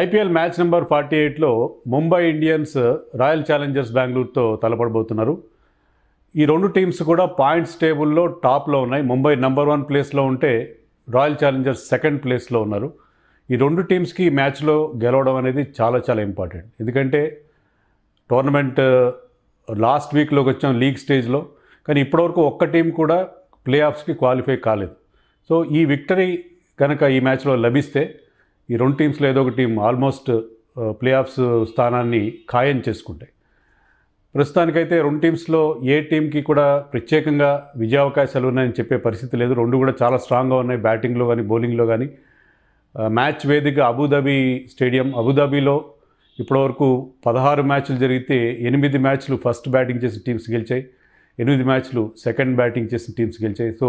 IPL match number forty ఎయిట్లో Mumbai Indians Royal Challengers బెంగళూరుతో తలపడబోతున్నారు ఈ రెండు టీమ్స్ కూడా పాయింట్స్ టేబుల్లో టాప్లో ఉన్నాయి ముంబై నెంబర్ వన్ ప్లేస్లో ఉంటే రాయల్ ఛాలెంజర్స్ సెకండ్ ప్లేస్లో ఉన్నారు ఈ రెండు టీమ్స్కి మ్యాచ్లో గెలవడం అనేది చాలా చాలా ఇంపార్టెంట్ ఎందుకంటే టోర్నమెంట్ లాస్ట్ వీక్లోకి వచ్చాం లీగ్ స్టేజ్లో కానీ ఇప్పటివరకు ఒక్క టీం కూడా ప్లే ఆఫ్స్కి క్వాలిఫై కాలేదు సో ఈ విక్టరీ కనుక ఈ మ్యాచ్లో లభిస్తే ఈ రెండు టీమ్స్లో ఏదో ఒక టీం ఆల్మోస్ట్ ప్లే ఆఫ్స్ స్థానాన్ని ఖాయం చేసుకుంటాయి ప్రస్తుతానికైతే రెండు టీమ్స్లో ఏ టీంకి కూడా ప్రత్యేకంగా విజయావకాశాలు ఉన్నాయని చెప్పే పరిస్థితి లేదు రెండు కూడా చాలా స్ట్రాంగ్గా ఉన్నాయి బ్యాటింగ్లో కానీ బౌలింగ్లో కానీ మ్యాచ్ వేదిక అబుదాబీ స్టేడియం అబుదాబీలో ఇప్పటివరకు పదహారు మ్యాచ్లు జరిగితే ఎనిమిది మ్యాచ్లు ఫస్ట్ బ్యాటింగ్ చేసిన టీమ్స్ గెలిచాయి ఎనిమిది మ్యాచ్లు సెకండ్ బ్యాటింగ్ చేసిన టీమ్స్ గెలిచాయి సో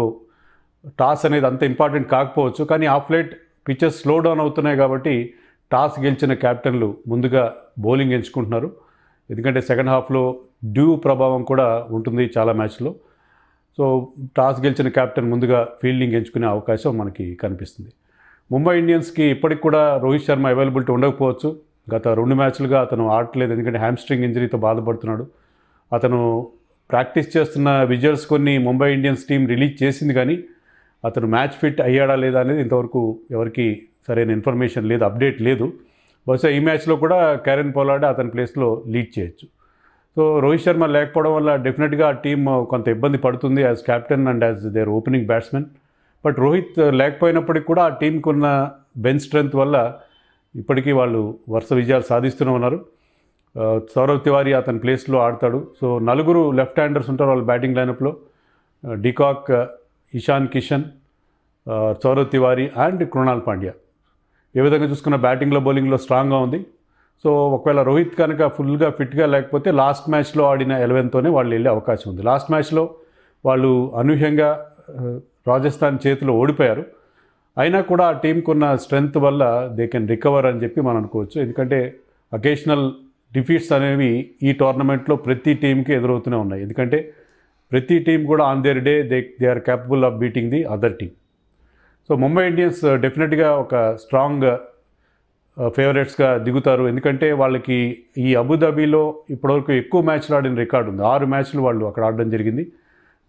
టాస్ అనేది అంత ఇంపార్టెంట్ కాకపోవచ్చు కానీ ఆఫ్లైట్ పిచ్చెస్ స్లో డౌన్ అవుతున్నాయి కాబట్టి టాస్ గెలిచిన కెప్టెన్లు ముందుగా బౌలింగ్ ఎంచుకుంటున్నారు ఎందుకంటే సెకండ్ హాఫ్లో డ్యూ ప్రభావం కూడా ఉంటుంది చాలా మ్యాచ్లో సో టాస్ గెలిచిన కెప్టెన్ ముందుగా ఫీల్డింగ్ ఎంచుకునే అవకాశం మనకి కనిపిస్తుంది ముంబై ఇండియన్స్కి ఇప్పటికి కూడా రోహిత్ శర్మ అవైలబిలిటీ ఉండకపోవచ్చు గత రెండు మ్యాచ్లుగా అతను ఆడట్లేదు ఎందుకంటే హ్యామ్స్ట్రింగ్ ఇంజరీతో బాధపడుతున్నాడు అతను ప్రాక్టీస్ చేస్తున్న విజువల్స్ కొన్ని ముంబై ఇండియన్స్ టీం రిలీజ్ చేసింది కానీ అతను మ్యాచ్ ఫిట్ అయ్యాడా లేదా అనేది ఇంతవరకు ఎవరికి సరైన ఇన్ఫర్మేషన్ లేదు అప్డేట్ లేదు బహుశా ఈ మ్యాచ్లో కూడా క్యారెన్ పోలాడే అతని ప్లేస్లో లీడ్ చేయొచ్చు సో రోహిత్ శర్మ లేకపోవడం వల్ల డెఫినెట్గా టీం కొంత ఇబ్బంది పడుతుంది as captain and as their opening batsmen but Rohit లేకపోయినప్పటికీ కూడా ఆ టీంకి ఉన్న బెంచ్ స్ట్రెంత్ వల్ల ఇప్పటికీ వాళ్ళు వరుస విజయాలు సాధిస్తూనే ఉన్నారు సౌరవ్ తివారి అతని ప్లేస్లో ఆడతాడు సో నలుగురు లెఫ్ట్ హ్యాండర్స్ ఉంటారు వాళ్ళు బ్యాటింగ్ లైనప్లో డికాక్ ఇషాన్ కిషన్ సౌరవ్ తివారీ అండ్ కృణాల్ పాండ్యా ఏ విధంగా చూసుకున్న బ్యాటింగ్లో బౌలింగ్లో స్ట్రాంగ్గా ఉంది సో ఒకవేళ రోహిత్ కనుక ఫుల్గా ఫిట్గా లేకపోతే లాస్ట్ మ్యాచ్లో ఆడిన ఎలవెన్తోనే వాళ్ళు వెళ్ళే అవకాశం ఉంది లాస్ట్ మ్యాచ్లో వాళ్ళు అనూహ్యంగా రాజస్థాన్ చేతిలో ఓడిపోయారు అయినా కూడా ఆ టీంకున్న స్ట్రెంగ్త్ వల్ల దే కెన్ రికవర్ అని చెప్పి మనం అనుకోవచ్చు ఎందుకంటే అకేషనల్ డిఫీట్స్ అనేవి ఈ టోర్నమెంట్లో ప్రతి టీంకి ఎదురవుతూనే ఉన్నాయి ఎందుకంటే ప్రతి టీం కూడా on their day they they are capable of beating the other team so Mumbai Indians డెఫినెట్గా ఒక స్ట్రాంగ్ ఫేవరెట్స్గా uh, దిగుతారు ఎందుకంటే వాళ్ళకి ఈ అబుదాబీలో ఇప్పటివరకు ఎక్కువ మ్యాచ్లు ఆడిన రికార్డు ఉంది ఆరు మ్యాచ్లు వాళ్ళు అక్కడ ఆడడం జరిగింది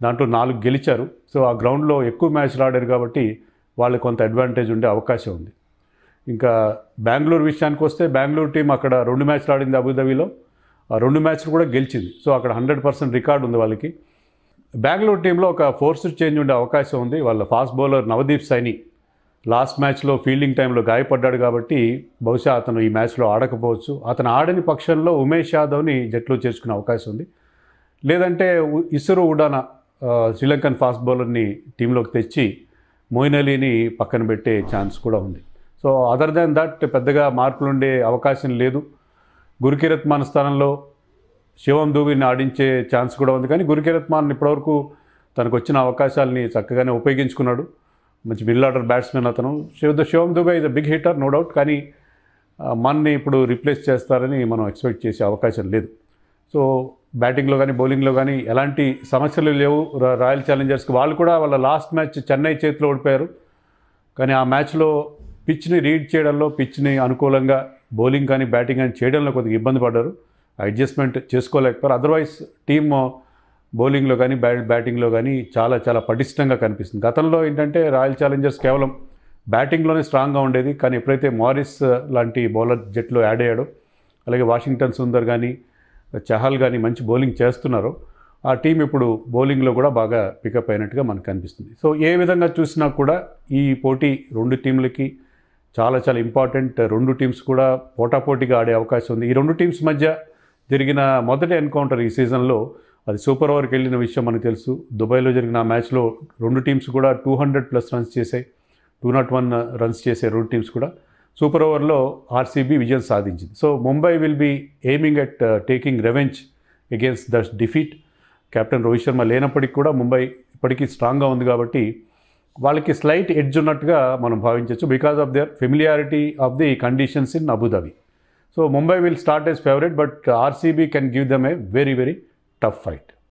దాంట్లో నాలుగు గెలిచారు సో ఆ గ్రౌండ్లో ఎక్కువ మ్యాచ్లు ఆడారు కాబట్టి వాళ్ళకి కొంత అడ్వాంటేజ్ ఉండే అవకాశం ఉంది ఇంకా బెంగళూరు విషయానికి వస్తే బెంగళూరు టీం అక్కడ రెండు మ్యాచ్లు ఆడింది అబుదాబీలో ఆ రెండు మ్యాచ్లు కూడా గెలిచింది సో అక్కడ హండ్రెడ్ పర్సెంట్ రికార్డు ఉంది వాళ్ళకి బెంగళూరు టీంలో ఒక ఫోర్స్ చేంజ్ ఉండే అవకాశం ఉంది వాళ్ళ fast bowler Navdeep Saini last మ్యాచ్లో ఫీల్డింగ్ టైంలో గాయపడ్డాడు కాబట్టి బహుశా అతను ఈ మ్యాచ్లో ఆడకపోవచ్చు అతను ఆడని పక్షంలో ఉమేష్ యాదవ్ని జట్లో చేర్చుకునే అవకాశం ఉంది లేదంటే ఇసురు ఉడానా శ్రీలంకన్ ఫాస్ట్ బౌలర్ని టీంలోకి తెచ్చి మోయిన్ అలీని పక్కన పెట్టే ఛాన్స్ కూడా ఉంది సో అదర్ దాన్ దట్ పెద్దగా మార్పులు ఉండే అవకాశం లేదు గురుకిరత్ మన స్థానంలో శివం దూబిని ఆడించే ఛాన్స్ కూడా ఉంది కానీ గురికిరత్మాన్ ఇప్పటివరకు తనకు వచ్చిన అవకాశాలని చక్కగానే ఉపయోగించుకున్నాడు మంచి మిడిల్ ఆర్డర్ బ్యాట్స్మెన్ అతను Shiva Shivam Dube is a big hitter no doubt కానీ మన్ని ఇప్పుడు రీప్లేస్ చేస్తారని మనం ఎక్స్పెక్ట్ చేసే అవకాశం లేదు సో బ్యాటింగ్లో కానీ బౌలింగ్లో కానీ ఎలాంటి సమస్యలు లేవు రాయల్ ఛాలెంజర్స్కి వాళ్ళు కూడా వాళ్ళ లాస్ట్ మ్యాచ్ చెన్నై చేతిలో ఓడిపోయారు కానీ ఆ మ్యాచ్లో పిచ్ని రీడ్ చేయడంలో పిచ్ని అనుకూలంగా బౌలింగ్ కానీ బ్యాటింగ్ కానీ చేయడంలో కొద్దిగా ఇబ్బంది పడ్డారు అడ్జస్ట్మెంట్ చేసుకోలేకపోయారు అదర్వైజ్ టీమ్ బౌలింగ్లో కానీ బ్యా బ్యాటింగ్లో కానీ చాలా చాలా పటిష్టంగా కనిపిస్తుంది గతంలో ఏంటంటే రాయల్ ఛాలెంజర్స్ కేవలం బ్యాటింగ్లోనే స్ట్రాంగ్గా ఉండేది కానీ ఎప్పుడైతే మారిస్ లాంటి బౌలర్ జట్లో యాడ్ అయ్యాడో అలాగే వాషింగ్టన్ సుందర్ కానీ చహల్ కానీ మంచి బౌలింగ్ చేస్తున్నారో ఆ టీం ఇప్పుడు బౌలింగ్లో కూడా బాగా పికప్ అయినట్టుగా మనకు అనిపిస్తుంది సో ఏ విధంగా చూసినా కూడా ఈ పోటీ రెండు టీంలకి చాలా చాలా ఇంపార్టెంట్ రెండు టీమ్స్ కూడా పోటాపోటీగా ఆడే అవకాశం ఉంది ఈ రెండు టీమ్స్ మధ్య జరిగిన మొదటి ఎన్కౌంటర్ ఈ సీజన్లో అది సూపర్ ఓవర్కి వెళ్ళిన విషయం మనకు తెలుసు దుబాయ్లో జరిగిన ఆ మ్యాచ్లో రెండు టీమ్స్ కూడా టూ హండ్రెడ్ ప్లస్ రన్స్ చేశాయి టూ నాట్ వన్ రన్స్ చేసే రెండు టీమ్స్ కూడా సూపర్ ఓవర్లో ఆర్సీబీ విజయం సాధించింది so Mumbai will be aiming at taking revenge against the defeat captain Rohit Sharma లేనప్పటికీ కూడా ముంబై ఇప్పటికీ స్ట్రాంగ్గా ఉంది కాబట్టి వాళ్ళకి స్లైట్ ఎడ్జ్ ఉన్నట్టుగా మనం భావించవచ్చు because of their familiarity of the conditions in Abu Dhabi So Mumbai will start as favorite, but RCB can give them a very, very tough fight.